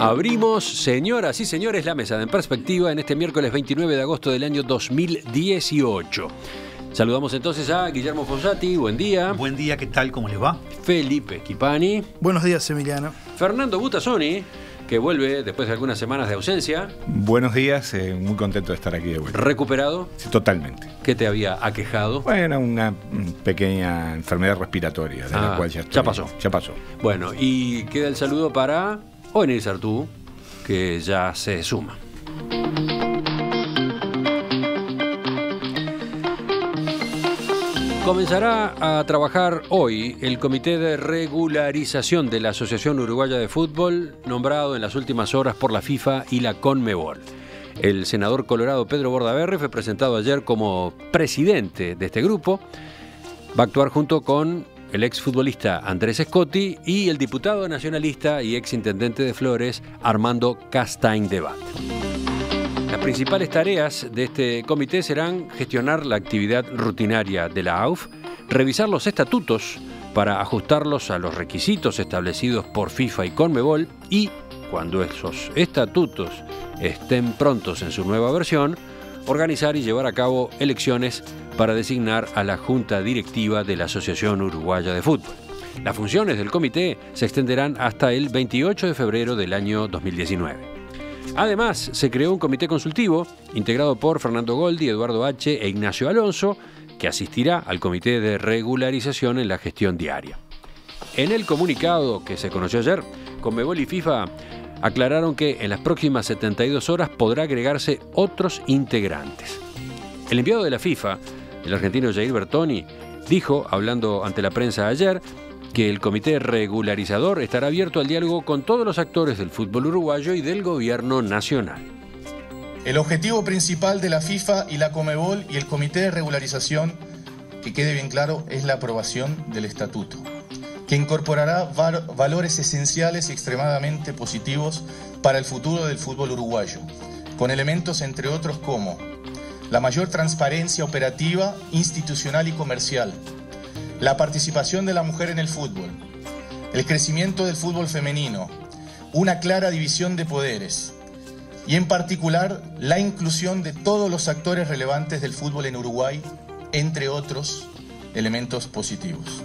Abrimos, señoras y señores, la mesa de En Perspectiva en este miércoles 29 de agosto del año 2018. Saludamos entonces a Guillermo Fossati, buen día. Buen día, ¿qué tal? ¿Cómo les va? Felipe Kipani. Buenos días, Emiliano. Fernando Butasoni, que vuelve después de algunas semanas de ausencia. Buenos días, eh, muy contento de estar aquí de vuelta. ¿Recuperado? Sí, totalmente. ¿Qué te había aquejado? Bueno, una pequeña enfermedad respiratoria, de la ah, cual ya, ya pasó. Ya pasó. Bueno, y queda el saludo para o en el Sartú, que ya se suma. Comenzará a trabajar hoy el Comité de Regularización de la Asociación Uruguaya de Fútbol, nombrado en las últimas horas por la FIFA y la CONMEBOL. El senador colorado Pedro Bordaberry fue presentado ayer como presidente de este grupo. Va a actuar junto con el exfutbolista Andrés Scotti y el diputado nacionalista y exintendente de Flores, Armando Castaín Debat. Las principales tareas de este comité serán gestionar la actividad rutinaria de la AUF, revisar los estatutos para ajustarlos a los requisitos establecidos por FIFA y Conmebol y, cuando esos estatutos estén prontos en su nueva versión, organizar y llevar a cabo elecciones para designar a la Junta Directiva de la Asociación Uruguaya de Fútbol. Las funciones del comité se extenderán hasta el 28 de febrero del año 2019. Además, se creó un comité consultivo integrado por Fernando Goldi, Eduardo H. e Ignacio Alonso, que asistirá al comité de regularización en la gestión diaria. En el comunicado que se conoció ayer, Conmebol y FIFA aclararon que en las próximas 72 horas podrá agregarse otros integrantes. El enviado de la FIFA el argentino Jair Bertoni dijo, hablando ante la prensa ayer, que el comité regularizador estará abierto al diálogo con todos los actores del fútbol uruguayo y del gobierno nacional. El objetivo principal de la FIFA y la Comebol y el comité de regularización, que quede bien claro, es la aprobación del estatuto, que incorporará valores esenciales y extremadamente positivos para el futuro del fútbol uruguayo, con elementos entre otros como la mayor transparencia operativa, institucional y comercial, la participación de la mujer en el fútbol, el crecimiento del fútbol femenino, una clara división de poderes y en particular la inclusión de todos los actores relevantes del fútbol en Uruguay, entre otros elementos positivos.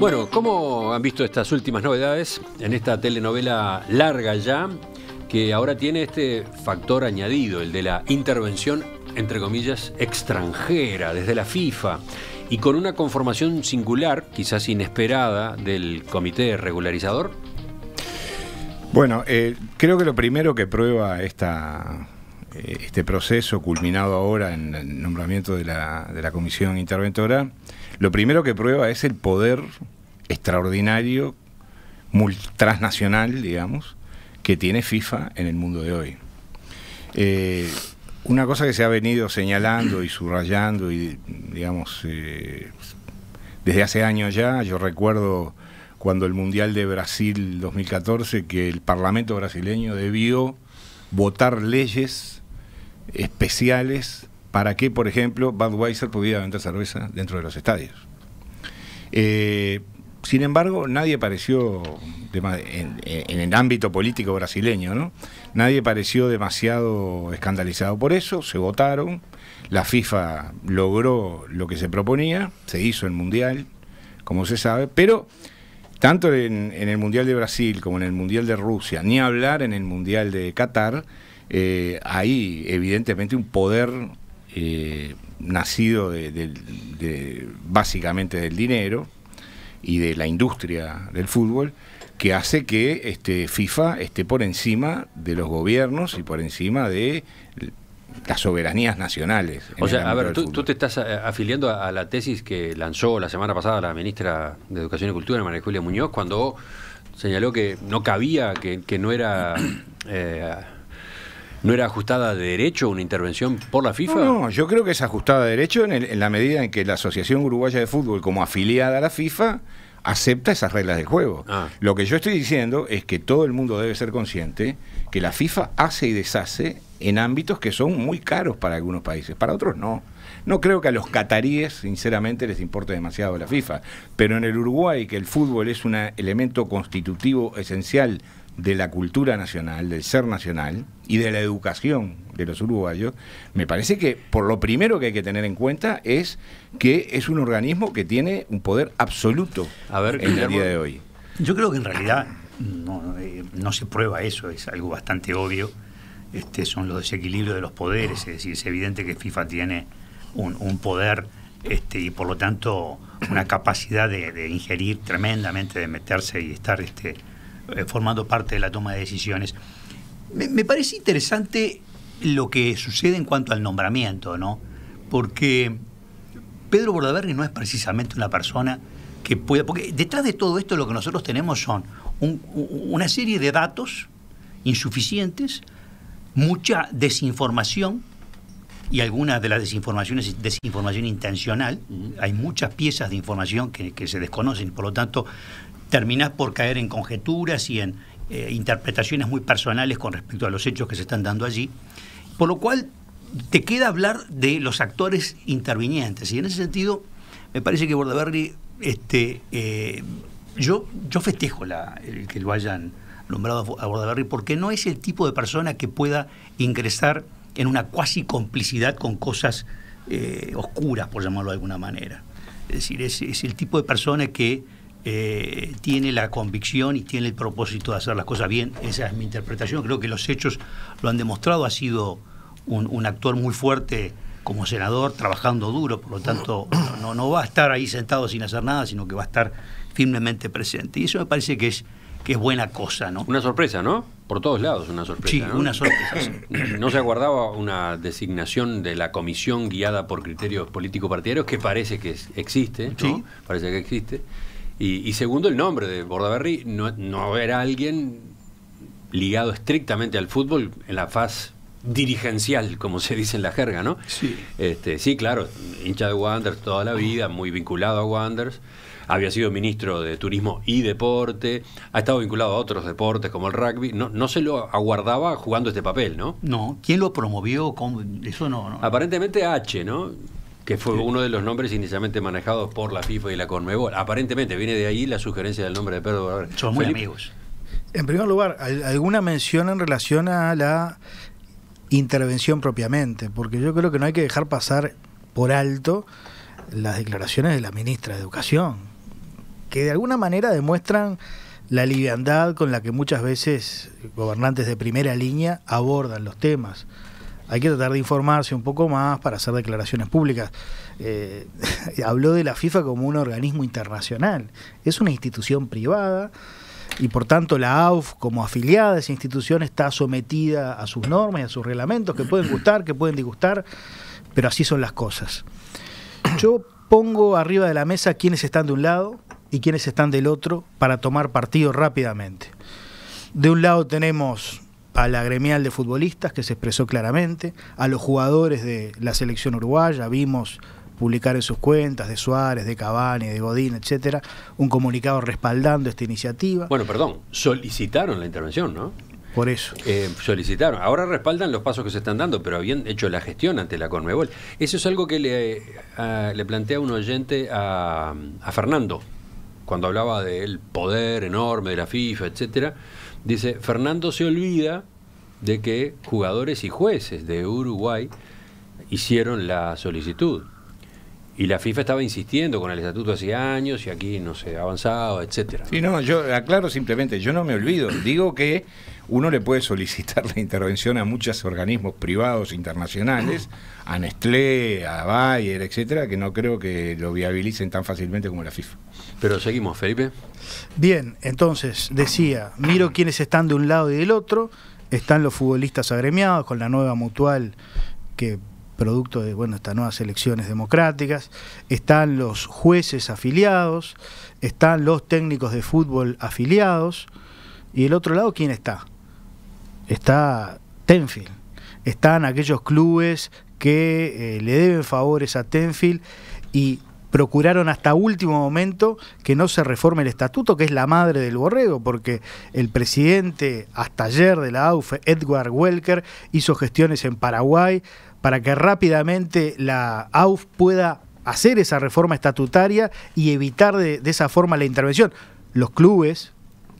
Bueno, ¿cómo han visto estas últimas novedades en esta telenovela larga ya que ahora tiene este factor añadido, el de la intervención, entre comillas, extranjera, desde la FIFA, y con una conformación singular, quizás inesperada, del comité regularizador. Bueno, eh, creo que lo primero que prueba esta, eh, este proceso culminado ahora en el nombramiento de la, de la comisión interventora, lo primero que prueba es el poder extraordinario, transnacional, digamos, que tiene FIFA en el mundo de hoy. Eh, una cosa que se ha venido señalando y subrayando y digamos eh, desde hace años ya, yo recuerdo cuando el Mundial de Brasil 2014 que el Parlamento brasileño debió votar leyes especiales para que, por ejemplo, Budweiser pudiera vender cerveza dentro de los estadios. Eh, sin embargo, nadie pareció, en, el ámbito político brasileño, ¿no? Nadie pareció demasiado escandalizado por eso, se votaron, la FIFA logró lo que se proponía, se hizo el Mundial, como se sabe, pero tanto en, el Mundial de Brasil como en el Mundial de Rusia, ni hablar en el Mundial de Qatar, hay eh, evidentemente un poder eh, nacido básicamente del dinero, y de la industria del fútbol que hace que este, FIFA esté por encima de los gobiernos y por encima de las soberanías nacionales. O sea, a ver, tú, te estás afiliando a, la tesis que lanzó la semana pasada la ministra de Educación y Cultura, María Julia Muñoz, cuando señaló que no cabía, que, no era... Eh, ¿No era ajustada de derecho una intervención por la FIFA? No, yo creo que es ajustada de derecho en, la medida en que la Asociación Uruguaya de Fútbol, como afiliada a la FIFA, acepta esas reglas de juego. Ah. Lo que yo estoy diciendo es que todo el mundo debe ser consciente que la FIFA hace y deshace en ámbitos que son muy caros para algunos países, para otros no. No creo que a los cataríes, sinceramente, les importe demasiado la FIFA, pero en el Uruguay, que el fútbol es un elemento constitutivo esencial de la cultura nacional, del ser nacional y de la educación de los uruguayos, me parece que por lo primero que hay que tener en cuenta es que es un organismo que tiene un poder absoluto en el día de hoy. Yo creo que en realidad no, se prueba eso, es algo bastante obvio. Este, son los desequilibrios de los poderes, es es evidente que FIFA tiene un, poder este, y por lo tanto una capacidad de, ingerir tremendamente, de meterse y estar este, eh, formando parte de la toma de decisiones. Me, parece interesante lo que sucede en cuanto al nombramiento, ¿no? Porque Pedro Bordaberry no es precisamente una persona que pueda. Porque detrás de todo esto lo que nosotros tenemos son una serie de datos insuficientes, mucha desinformación y algunas de las desinformaciones desinformación intencional. Hay muchas piezas de información que, se desconocen, por lo tanto terminás por caer en conjeturas y en eh, interpretaciones muy personales con respecto a los hechos que se están dando allí, por lo cual te queda hablar de los actores intervinientes. Y en ese sentido, me parece que Bordaberry, este, eh, yo, yo festejo el que lo hayan nombrado a Bordaberry, porque no es el tipo de persona que pueda ingresar en una cuasi complicidad con cosas eh, oscuras, por llamarlo de alguna manera. Es decir, es, es el tipo de persona que eh, tiene la convicción y tiene el propósito de hacer las cosas bien. Esa es mi interpretación. Creo que los hechos lo han demostrado. Ha sido un, un actor muy fuerte como senador, trabajando duro. Por lo tanto, no, va a estar ahí sentado sin hacer nada, sino que va a estar firmemente presente. Y eso me parece que es, que es buena cosa. ¿no? Una sorpresa, ¿no? Por todos lados, una sorpresa. Sí, una sorpresa. No se aguardaba una designación de la comisión guiada por criterios político-partidarios, que parece que existe, Parece que existe y, segundo, el nombre de Bordaberry no, no era alguien ligado estrictamente al fútbol en la faz dirigencial, como se dice en la jerga, ¿no? Sí. Este, sí, claro, hincha de Wanderers toda la vida, muy vinculado a Wanderers. Había sido ministro de Turismo y Deporte, ha estado vinculado a otros deportes como el rugby. No, no se lo aguardaba jugando este papel, ¿no? No, ¿quién lo promovió? ¿Cómo? Eso no, no. Aparentemente H, ¿no? que fue uno de los nombres inicialmente manejados por la FIFA y la Conmebol. Aparentemente viene de ahí la sugerencia del nombre de Pedro Son muy amigos. En primer lugar, alguna mención en relación a la intervención propiamente, porque yo creo que no hay que dejar pasar por alto las declaraciones de la ministra de Educación, que de alguna manera demuestran la liviandad con la que muchas veces gobernantes de primera línea abordan los temas hay que tratar de informarse un poco más para hacer declaraciones públicas. Eh, habló de la FIFA como un organismo internacional, es una institución privada y por tanto la AUF como afiliada de esa institución está sometida a sus normas y a sus reglamentos que pueden gustar, que pueden disgustar, pero así son las cosas. Yo pongo arriba de la mesa quiénes están de un lado y quiénes están del otro para tomar partido rápidamente. De un lado tenemos a la gremial de futbolistas que se expresó claramente, a los jugadores de la selección uruguaya, vimos publicar en sus cuentas de Suárez, de Cavani, de Godín, etcétera, un comunicado respaldando esta iniciativa. Bueno, perdón, solicitaron la intervención, ¿no? Por eso. Eh, solicitaron. Ahora respaldan los pasos que se están dando, pero habían hecho la gestión ante la Conmebol. Eso es algo que le, plantea un oyente a, a Fernando, cuando hablaba del poder enorme de la FIFA, etcétera Dice, Fernando se olvida de que jugadores y jueces de Uruguay hicieron la solicitud. Y la FIFA estaba insistiendo con el estatuto hace años y aquí no se ha avanzado etcétera. Sí, no, yo aclaro simplemente, yo no me olvido. Digo que uno le puede solicitar la intervención a muchos organismos privados internacionales, a Nestlé, a Bayer, etcétera, que no creo que lo viabilicen tan fácilmente como la FIFA. Pero seguimos, Felipe. Bien, entonces decía, miro quiénes están de un lado y del otro, están los futbolistas agremiados con la nueva mutual que producto de bueno, estas nuevas elecciones democráticas, están los jueces afiliados, están los técnicos de fútbol afiliados, y el otro lado, ¿quién está? está Tenfield, están aquellos clubes que eh, le deben favores a Tenfield y procuraron hasta último momento que no se reforme el estatuto, que es la madre del borrego, porque el presidente hasta ayer de la AUF, Edward Welker, hizo gestiones en Paraguay para que rápidamente la AUF pueda hacer esa reforma estatutaria y evitar de esa forma la intervención. Los clubes,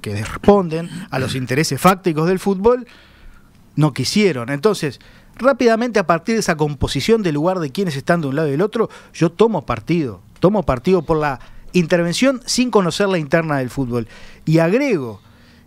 que responden a los intereses fácticos del fútbol, no quisieron. Entonces, rápidamente a partir de esa composición del lugar de quienes están de un lado y del otro, yo tomo partido, tomo partido por la intervención sin conocer la interna del fútbol. Y agrego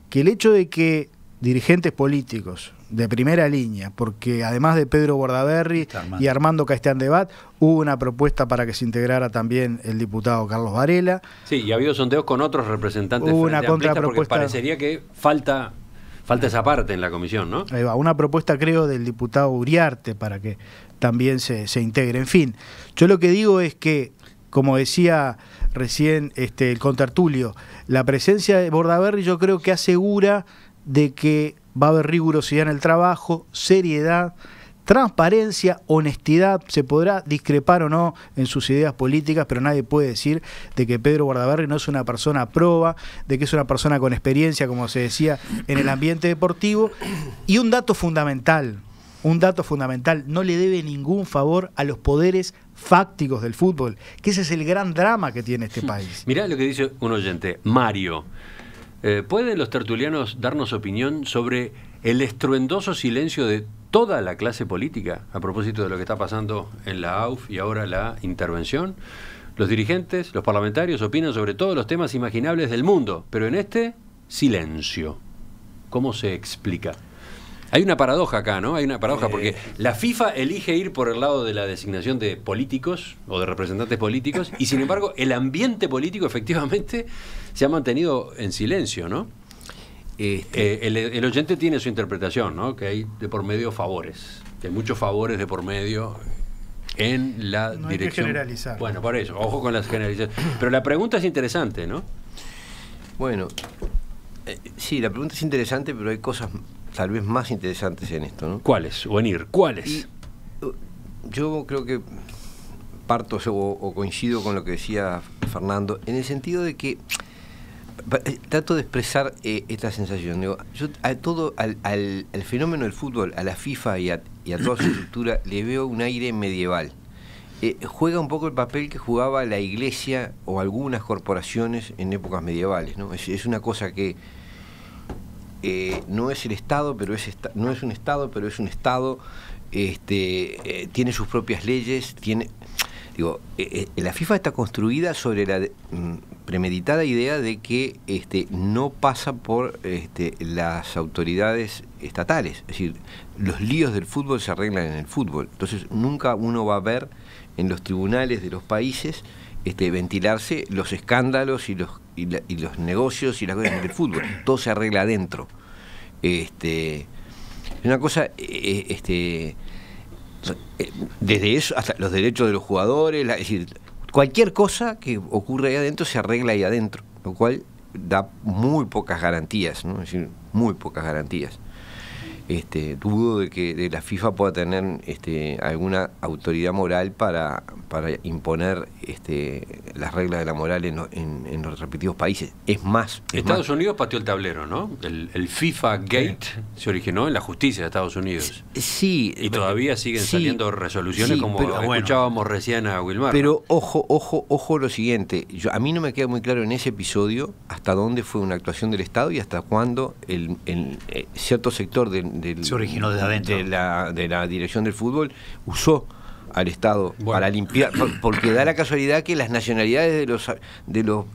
que el hecho de que dirigentes políticos de primera línea, porque además de Pedro Bordaberry y Armando de Bat, hubo una propuesta para que se integrara también el diputado Carlos Varela. Sí, y ha habido sondeos con otros representantes hubo una contrapropuesta. parecería que falta falta esa parte en la comisión, ¿no? Ahí va, una propuesta creo del diputado Uriarte para que también se, se integre. En fin, yo lo que digo es que, como decía recién este, el contertulio, la presencia de Bordaberry yo creo que asegura de que va a haber rigurosidad en el trabajo, seriedad, transparencia, honestidad, se podrá discrepar o no en sus ideas políticas, pero nadie puede decir de que Pedro Guardaberry no es una persona proba, de que es una persona con experiencia, como se decía, en el ambiente deportivo. Y un dato fundamental, un dato fundamental, no le debe ningún favor a los poderes fácticos del fútbol, que ese es el gran drama que tiene este país. Mirá lo que dice un oyente, Mario. Eh, ¿Pueden los tertulianos darnos opinión sobre el estruendoso silencio de toda la clase política a propósito de lo que está pasando en la AUF y ahora la intervención? Los dirigentes, los parlamentarios opinan sobre todos los temas imaginables del mundo, pero en este, silencio. ¿Cómo se explica? Hay una paradoja acá, ¿no? Hay una paradoja, eh. porque la FIFA elige ir por el lado de la designación de políticos o de representantes políticos, y sin embargo, el ambiente político efectivamente se ha mantenido en silencio, ¿no? Este eh, el, oyente tiene su interpretación, ¿no? Que hay de por medio favores, que hay muchos favores de por medio en la hay dirección. Que generalizar. Bueno, por eso, ojo con las generalizaciones. Pero la pregunta es interesante, ¿no? Bueno, eh, sí, la pregunta es interesante, pero hay cosas tal vez más interesantes en esto. ¿no? ¿Cuáles? Venir, ¿cuáles? Uh, yo creo que parto o, coincido con lo que decía Fernando, en el sentido de que eh, trato de expresar eh, esta sensación. yo todo, al, fenómeno del fútbol, a la FIFA y a, toda su estructura, le veo un aire medieval. Eh, juega un poco el papel que jugaba la iglesia o algunas corporaciones en épocas medievales. ¿no? es una cosa que eh, no es el Estado, pero es no es un Estado, pero es un Estado, este, eh, tiene sus propias leyes, tiene... Digo, eh, la FIFA está construida sobre la mm, premeditada idea de que este, no pasa por este, las autoridades estatales. Es decir, los líos del fútbol se arreglan en el fútbol. Entonces nunca uno va a ver en los tribunales de los países este, ventilarse los escándalos y los, y, los negocios y las cosas del fútbol. Todo se arregla adentro. Este, una cosa, eh, eh, este, eh, desde eso hasta los derechos de los jugadores, es decir, cualquier cosa que ocurre ahí adentro se arregla ahí adentro, lo cual da muy pocas garantías, ¿no? decir, muy pocas garantías este, dudo de que de la FIFA pueda tener este, alguna autoridad moral para, para imponer este, las reglas de la moral en, los repetidos países. Es más. Estados Unidos pateó el tablero, ¿no? El, el FIFA Gate se originó en la justicia de Estados Unidos. Sí. Eh, y todavía siguen saliendo resoluciones como escuchábamos recién a Wilmar. Pero ojo, ojo, ojo lo siguiente. Yo, a mí no me queda muy claro en ese episodio hasta dónde fue una actuación del Estado y hasta cuándo el, eh, cierto sector del se originó desde adentro. De la, de la dirección del fútbol usó al Estado para limpiar, porque da la casualidad que las nacionalidades de los de los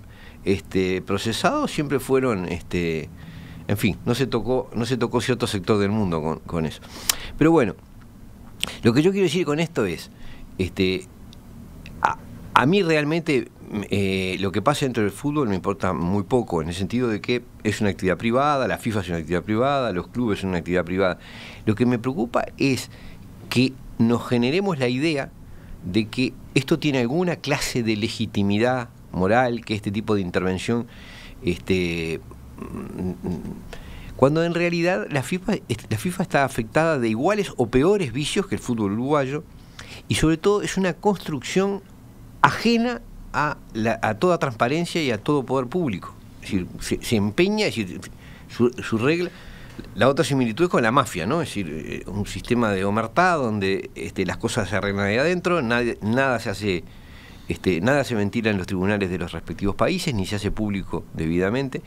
este, procesados siempre fueron, este, en fin, no se tocó no se tocó cierto sector del mundo con, eso. Pero bueno, lo que yo quiero decir con esto es, este, a mí realmente eh, lo que pasa dentro del fútbol me importa muy poco, en el sentido de que es una actividad privada, la FIFA es una actividad privada, los clubes son una actividad privada. Lo que me preocupa es que nos generemos la idea de que esto tiene alguna clase de legitimidad moral, que este tipo de intervención, este, mm, cuando en realidad la FIFA, la FIFA está afectada de iguales o peores vicios que el fútbol uruguayo, y sobre todo es una construcción ajena a, toda transparencia y a todo poder público. Es decir, se, empeña, es decir, su, regla. La otra similitud es con la mafia, ¿no? Es decir, eh, un sistema de omertad donde este, las cosas se arreglan ahí adentro, nadie, nada se hace. Este, nada se mentira en los tribunales de los respectivos países, ni se hace público debidamente.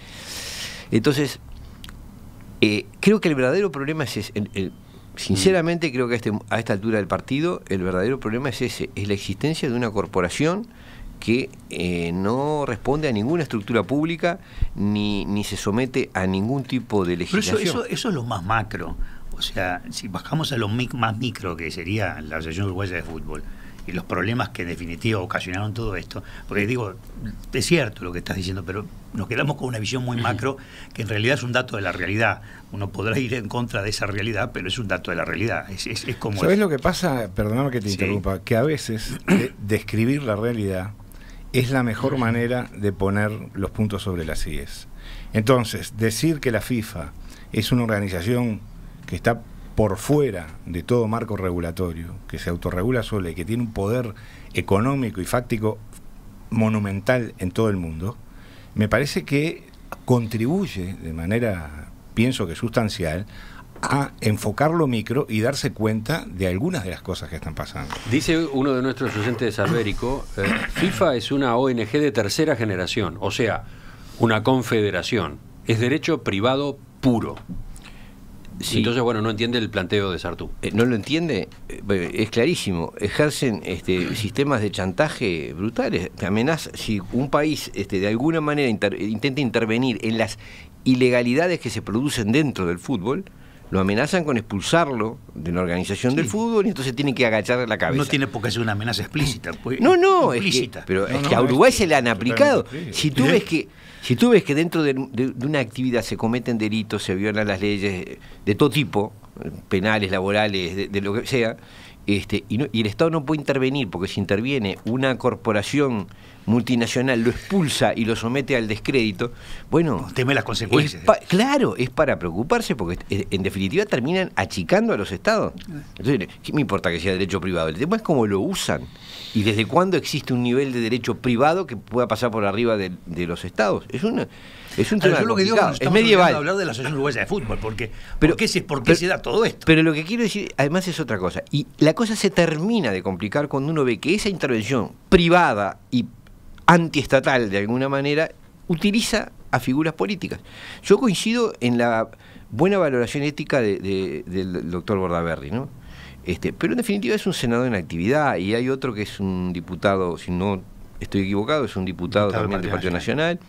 Entonces, eh, creo que el verdadero problema es ese. sinceramente, creo que a, este, a esta altura del partido, el verdadero problema es ese: es la existencia de una corporación que eh, no responde a ninguna estructura pública ni, ni se somete a ningún tipo de legislación. eso, es lo más macro. O sea, si bajamos a lo mic más micro, que sería la Asociación Uruguaya de Fútbol, y los problemas que en definitiva ocasionaron todo esto, porque digo, es cierto lo que estás diciendo, pero nos quedamos con una visión muy macro que en realidad es un dato de la realidad. Uno podrá ir en contra de esa realidad, pero es un dato de la realidad. Es, ¿Sabes lo que pasa? Perdóname que te interrumpa, que a veces describir la realidad es la mejor manera de poner los puntos sobre las IES. Entonces, decir que la FIFA es una organización que está por fuera de todo marco regulatorio, que se autorregula sola y que tiene un poder económico y fáctico monumental en todo el mundo, me parece que contribuye de manera, pienso que sustancial, a enfocar lo micro y darse cuenta de algunas de las cosas que están pasando. Dice uno de nuestros docentes de Sarbérico... Eh, FIFA es una ONG de tercera generación, o sea, una confederación. Es derecho privado puro. Entonces, bueno, no entiende el planteo de Sartú. Eh, no lo entiende, eh, es clarísimo. Ejercen este, sistemas de chantaje brutales. Amenaza, si un país este, de alguna manera intenta intervenir en las ilegalidades que se producen dentro del fútbol, lo amenazan con expulsarlo de la organización del fútbol y entonces tiene que agacharle la cabeza. No tiene por qué ser una amenaza explícita. Pues, no, no, Es que, pero es que a Uruguay se le han aplicado. Si tú, ves que, si tú ves que dentro de, una actividad se cometen delitos, se violan las leyes de todo tipo, penales, laborales, de, lo que sea, este, y el Estado no puede intervenir, porque si interviene una corporación multinacional lo expulsa y lo somete al descrédito, bueno... Teme las consecuencias. claro, es para preocuparse porque eh, en definitiva terminan achicando a los estados. Entonces, ¿qué me importa que sea derecho privado? El tema es cómo lo usan y desde cuándo existe un nivel de derecho privado que pueda pasar por arriba de, los estados. Es una... Es un tema que es medieval. hablar de la Asociación Uruguaya de Fútbol, porque pero, ¿por qué, es por qué se da todo esto? Pero lo que quiero decir, además, es otra cosa. Y la cosa se termina de complicar cuando uno ve que esa intervención privada y antiestatal de alguna manera, utiliza a figuras políticas. Yo coincido en la buena valoración ética del doctor Bordaberry, ¿no? Este, pero en definitiva es un senador en actividad y hay otro que es un diputado, si no estoy equivocado, es un diputado, también del Partido Nacional.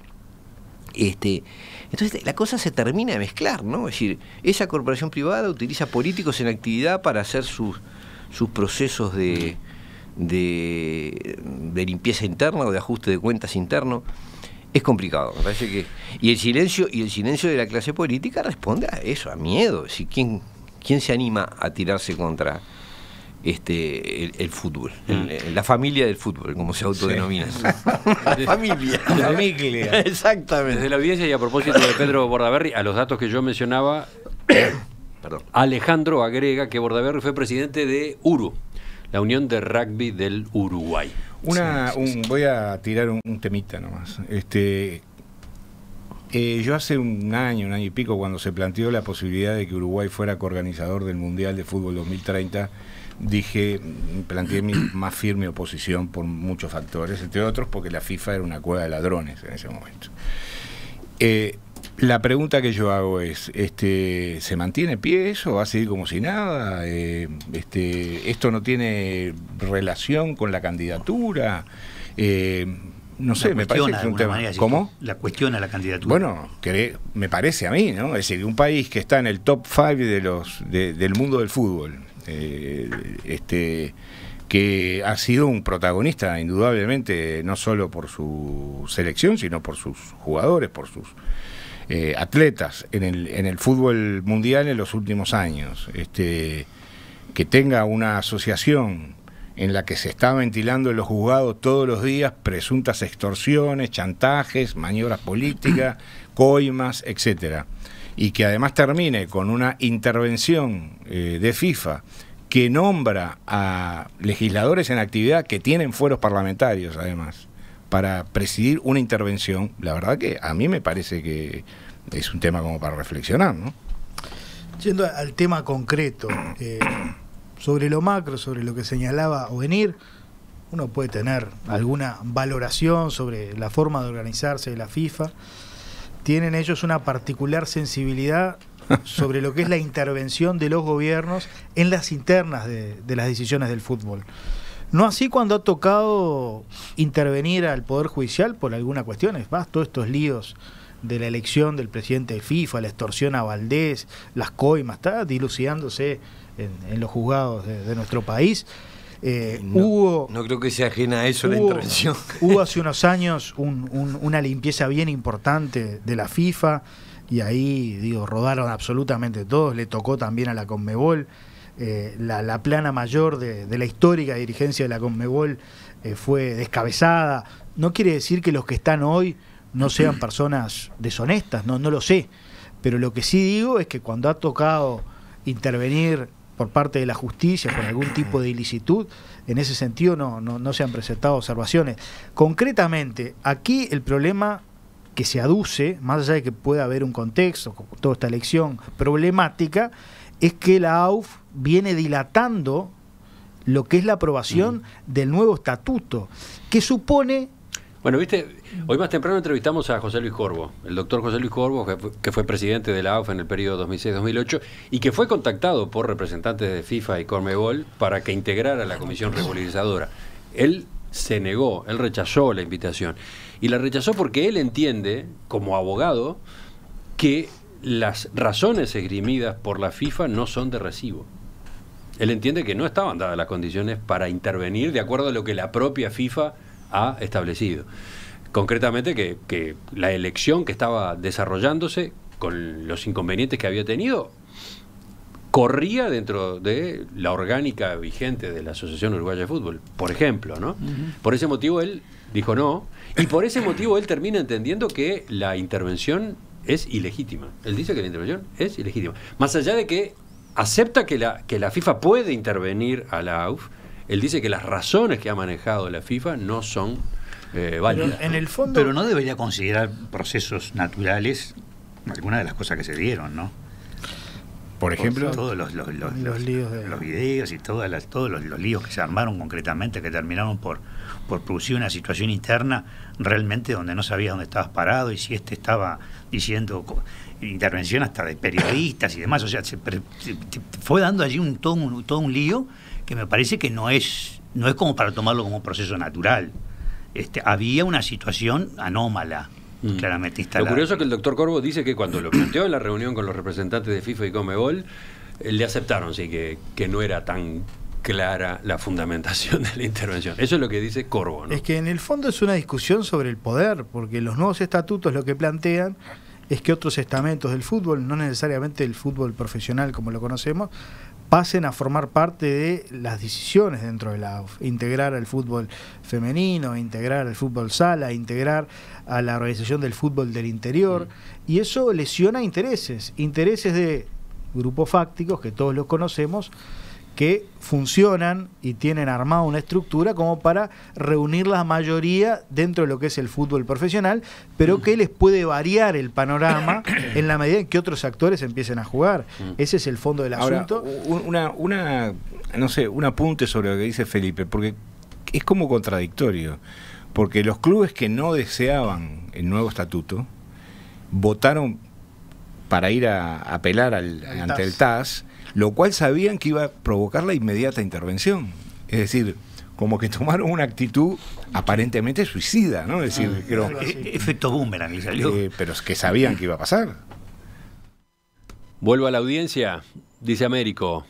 Este, entonces la cosa se termina de mezclar, ¿no? Es decir, esa corporación privada utiliza políticos en actividad para hacer sus, sus procesos de, de, limpieza interna o de ajuste de cuentas interno es complicado. Me parece que y el silencio y el silencio de la clase política responde a eso, a miedo. Si quién quién se anima a tirarse contra este el, fútbol, mm. la familia del fútbol, como se autodenomina. familia, la Exactamente. Desde la audiencia y a propósito de Pedro Bordaberry, a los datos que yo mencionaba, Alejandro agrega que Bordaberry fue presidente de Uru la Unión de Rugby del Uruguay. Una, voy a tirar un, temita nomás. Este, eh, yo hace un año, un año y pico, cuando se planteó la posibilidad de que Uruguay fuera coorganizador del Mundial de Fútbol 2030, dije, mm, planteé mi más firme oposición por muchos factores, entre otros porque la FIFA era una cueva de ladrones en ese momento. Eh, la pregunta que yo hago es, este, ¿se mantiene pie eso? ¿Va a seguir como si nada? Eh, este, ¿Esto no tiene relación con la candidatura? Eh, no sé, me parece un ¿Cómo? La cuestiona la candidatura. Bueno, me parece a mí, ¿no? Es decir, un país que está en el top 5 de los, del mundo del fútbol, eh, este, que ha sido un protagonista, indudablemente, no solo por su selección, sino por sus jugadores, por sus eh, atletas en el, fútbol mundial en los últimos años. Este, que tenga una asociación en la que se está ventilando en los juzgados todos los días presuntas extorsiones, chantajes, maniobras políticas, coimas, etcétera, y que además termine con una intervención eh, de FIFA que nombra a legisladores en actividad que tienen fueros parlamentarios, además para presidir una intervención, la verdad que a mí me parece que es un tema como para reflexionar. ¿no? Yendo al tema concreto, eh, sobre lo macro, sobre lo que señalaba Ovenir, uno puede tener alguna valoración sobre la forma de organizarse de la FIFA. Tienen ellos una particular sensibilidad sobre lo que es la intervención de los gobiernos en las internas de las decisiones del fútbol. No así cuando ha tocado intervenir al Poder Judicial por alguna cuestión, es más, todos estos líos de la elección del presidente de FIFA, la extorsión a Valdés, las coimas, está dilucidándose en, los juzgados de, nuestro país. Eh, no, hubo, no creo que sea ajena a eso la intervención. Hubo hace unos años una limpieza bien importante de la FIFA y ahí, digo, rodaron absolutamente todos, le tocó también a la Conmebol. Eh, la, plana mayor de, la histórica dirigencia de la Conmebol eh, fue descabezada. No quiere decir que los que están hoy no sean personas deshonestas, no, no lo sé. Pero lo que sí digo es que cuando ha tocado intervenir por parte de la justicia por algún tipo de ilicitud, en ese sentido no, no, no se han presentado observaciones. Concretamente, aquí el problema que se aduce, más allá de que pueda haber un contexto, con toda esta elección problemática, es que la AUF viene dilatando lo que es la aprobación del nuevo estatuto, que supone... Bueno, viste, hoy más temprano entrevistamos a José Luis Corbo, el doctor José Luis Corbo que fue, presidente de la Ofe en el periodo 2006-2008 y que fue contactado por representantes de FIFA y Cormebol para que integrara la comisión regularizadora. Él se negó, él rechazó la invitación. Y la rechazó porque él entiende, como abogado, que las razones esgrimidas por la FIFA no son de recibo él entiende que no estaban dadas las condiciones para intervenir de acuerdo a lo que la propia FIFA ha establecido. Concretamente que, la elección que estaba desarrollándose, con los inconvenientes que había tenido, corría dentro de la orgánica vigente de la Asociación Uruguaya de Fútbol, por ejemplo, ¿no? Por ese motivo él dijo no, y por ese motivo él termina entendiendo que la intervención es ilegítima. Él dice que la intervención es ilegítima. Más allá de que acepta que la, que la FIFA puede intervenir a la AUF. Él dice que las razones que ha manejado la FIFA no son eh, válidas. Pero, no debería considerar procesos naturales algunas de las cosas que se dieron, ¿no? Por ejemplo, todos los, los, los, los videos y todas las, todos los, líos que se armaron concretamente, que terminaron por, por producir una situación interna realmente donde no sabía dónde estabas parado y si este estaba diciendo intervención hasta de periodistas y demás. O sea, se, fue dando allí un todo, un todo un lío que me parece que no es, no es como para tomarlo como un proceso natural. Este, había una situación anómala. Mm. Claramente Lo curioso es que el doctor Corvo dice que cuando lo planteó en la reunión con los representantes de FIFA y Comebol, eh, le aceptaron, sí, que, que no era tan clara la fundamentación de la intervención. Eso es lo que dice Corbo. Es que en el fondo es una discusión sobre el poder, porque los nuevos estatutos lo que plantean es que otros estamentos del fútbol, no necesariamente el fútbol profesional como lo conocemos, pasen a formar parte de las decisiones dentro de la AUF. Integrar al fútbol femenino, integrar al fútbol sala, integrar a la organización del fútbol del interior. Mm. Y eso lesiona intereses, intereses de grupos fácticos que todos los conocemos que funcionan y tienen armada una estructura como para reunir la mayoría dentro de lo que es el fútbol profesional, pero que les puede variar el panorama en la medida en que otros actores empiecen a jugar. Mm. Ese es el fondo del asunto. Una, no sé, un apunte sobre lo que dice Felipe, porque es como contradictorio, porque los clubes que no deseaban el nuevo estatuto votaron para ir a apelar ante el TAS lo cual sabían que iba a provocar la inmediata intervención. Es decir, como que tomaron una actitud aparentemente suicida, ¿no? Es decir, ah, creo, efecto boomerang salió. Eh, pero es que sabían que iba a pasar. Vuelvo a la audiencia, dice Américo.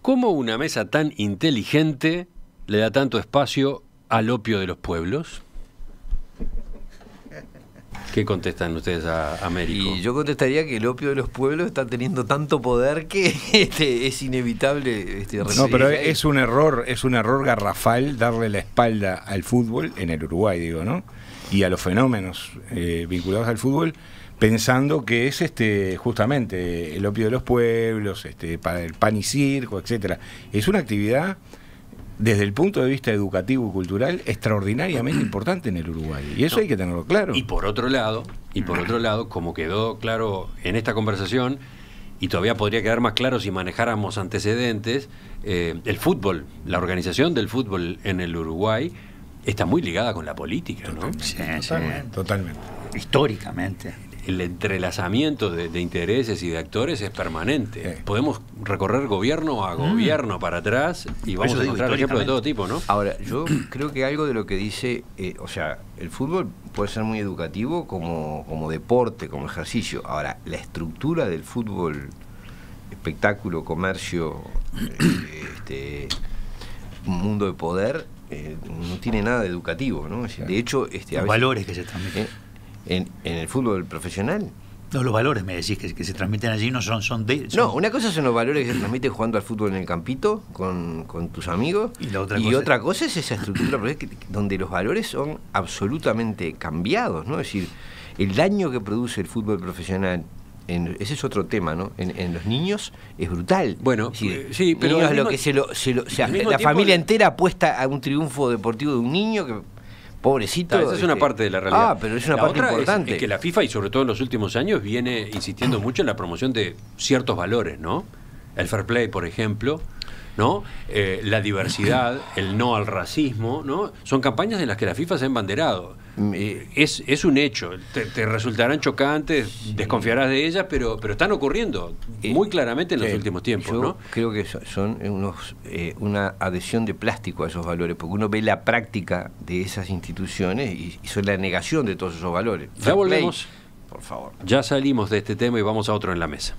¿Cómo una mesa tan inteligente le da tanto espacio al opio de los pueblos? ¿Qué contestan ustedes a América. yo contestaría que el opio de los pueblos está teniendo tanto poder que este, es inevitable. Este, no, pero es un error, es un error garrafal darle la espalda al fútbol en el Uruguay, digo, ¿no? Y a los fenómenos eh, vinculados al fútbol, pensando que es este justamente el opio de los pueblos, este, para el pan y circo, etcétera. Es una actividad desde el punto de vista educativo y cultural extraordinariamente importante en el Uruguay. Y eso hay que tenerlo claro. Y por otro lado, y por otro lado, como quedó claro en esta conversación, y todavía podría quedar más claro si manejáramos antecedentes, eh, el fútbol, la organización del fútbol en el Uruguay está muy ligada con la política, ¿no? sí. Totalmente. Históricamente el entrelazamiento de, intereses y de actores es permanente. Podemos recorrer gobierno a mm. gobierno para atrás y vamos a encontrar ejemplos de todo tipo, ¿no? Ahora, yo creo que algo de lo que dice, eh, o sea, el fútbol puede ser muy educativo como, como deporte, como ejercicio. Ahora, la estructura del fútbol, espectáculo, comercio, eh, este, mundo de poder, eh, no tiene nada de educativo, ¿no? De hecho, este, a valores que se transmiten en, el fútbol profesional. No, los valores, me decís, que, se transmiten allí no son, son de... No, una cosa son los valores que se transmiten jugando al fútbol en el campito con, tus amigos. Y, la otra, y cosa... otra, cosa... es esa estructura donde los valores son absolutamente cambiados, ¿no? Es decir, el daño que produce el fútbol profesional en, ese es otro tema, ¿no? En, los niños es brutal. Bueno, eh, sí, pero lo que se lo, se la familia entera apuesta a un triunfo deportivo de un niño que pobrecito. es una este, parte de la realidad. Ah, pero es una parte importante. es que la FIFA, y sobre todo en los últimos años, viene insistiendo mucho en la promoción de ciertos valores, ¿no? El fair play, por ejemplo, ¿no? Eh, la diversidad, el no al racismo, ¿no? Son campañas en las que la FIFA se ha embanderado. Mm. Eh, es, un hecho, te, resultarán chocantes, desconfiarás de ellas, pero, pero están ocurriendo eh, muy claramente en los últimos tiempos. Yo creo que son unos, una adhesión de plástico a esos valores, porque uno ve la práctica de esas instituciones y, son la negación de todos esos valores. Ya volvemos. por favor. Ya salimos de este tema y vamos a otro en la mesa.